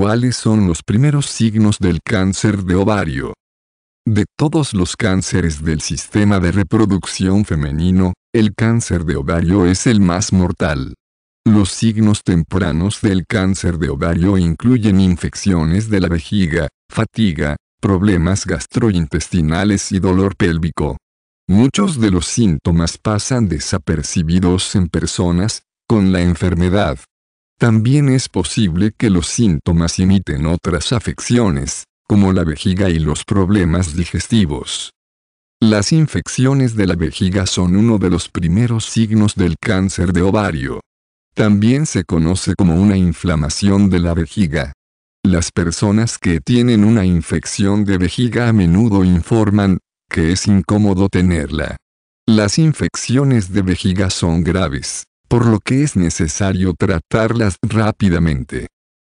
¿Cuáles son los primeros signos del cáncer de ovario? De todos los cánceres del sistema de reproducción femenino, el cáncer de ovario es el más mortal. Los signos tempranos del cáncer de ovario incluyen infecciones de la vejiga, fatiga, problemas gastrointestinales y dolor pélvico. Muchos de los síntomas pasan desapercibidos en personas con la enfermedad, también es posible que los síntomas imiten otras afecciones, como la vejiga y los problemas digestivos. Las infecciones de la vejiga son uno de los primeros signos del cáncer de ovario. También se conoce como una inflamación de la vejiga. Las personas que tienen una infección de vejiga a menudo informan que es incómodo tenerla. Las infecciones de vejiga son graves, por lo que es necesario tratarlas rápidamente.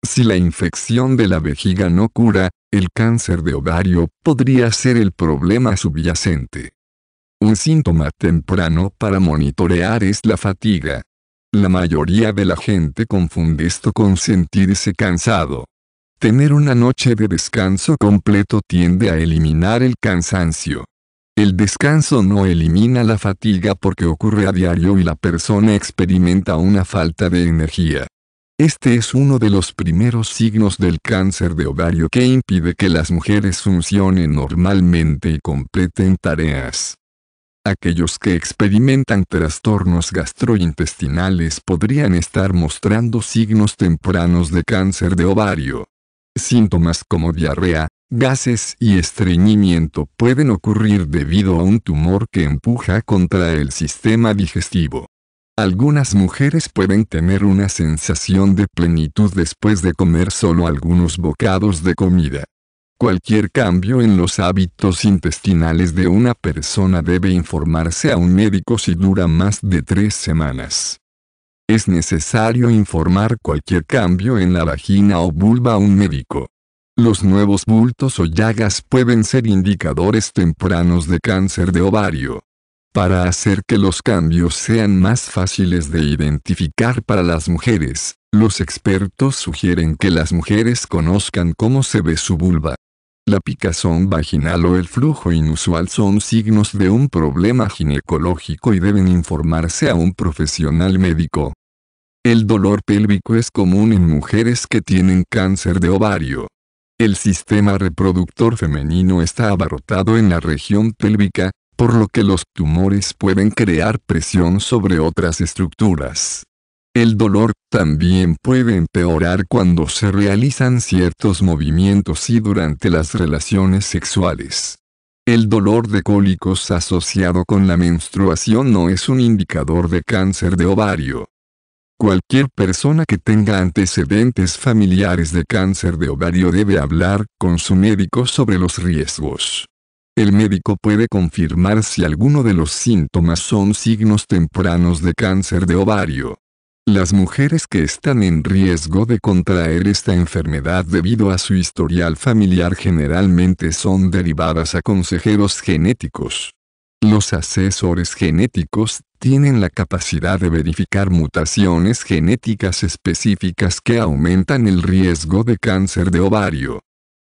Si la infección de la vejiga no cura, el cáncer de ovario podría ser el problema subyacente. Un síntoma temprano para monitorear es la fatiga. La mayoría de la gente confunde esto con sentirse cansado. Tener una noche de descanso completo tiende a eliminar el cansancio. El descanso no elimina la fatiga porque ocurre a diario y la persona experimenta una falta de energía. Este es uno de los primeros signos del cáncer de ovario que impide que las mujeres funcionen normalmente y completen tareas. Aquellos que experimentan trastornos gastrointestinales podrían estar mostrando signos tempranos de cáncer de ovario. Síntomas como diarrea, gases y estreñimiento pueden ocurrir debido a un tumor que empuja contra el sistema digestivo. Algunas mujeres pueden tener una sensación de plenitud después de comer solo algunos bocados de comida. Cualquier cambio en los hábitos intestinales de una persona debe informarse a un médico si dura más de tres semanas. Es necesario informar cualquier cambio en la vagina o vulva a un médico. Los nuevos bultos o llagas pueden ser indicadores tempranos de cáncer de ovario. Para hacer que los cambios sean más fáciles de identificar para las mujeres, los expertos sugieren que las mujeres conozcan cómo se ve su vulva. La picazón vaginal o el flujo inusual son signos de un problema ginecológico y deben informarse a un profesional médico. El dolor pélvico es común en mujeres que tienen cáncer de ovario. El sistema reproductor femenino está abarrotado en la región pélvica, por lo que los tumores pueden crear presión sobre otras estructuras. El dolor también puede empeorar cuando se realizan ciertos movimientos y durante las relaciones sexuales. El dolor de cólicos asociado con la menstruación no es un indicador de cáncer de ovario. Cualquier persona que tenga antecedentes familiares de cáncer de ovario debe hablar con su médico sobre los riesgos. El médico puede confirmar si alguno de los síntomas son signos tempranos de cáncer de ovario. Las mujeres que están en riesgo de contraer esta enfermedad debido a su historial familiar generalmente son derivadas a consejeros genéticos. Los asesores genéticos tienen la capacidad de verificar mutaciones genéticas específicas que aumentan el riesgo de cáncer de ovario.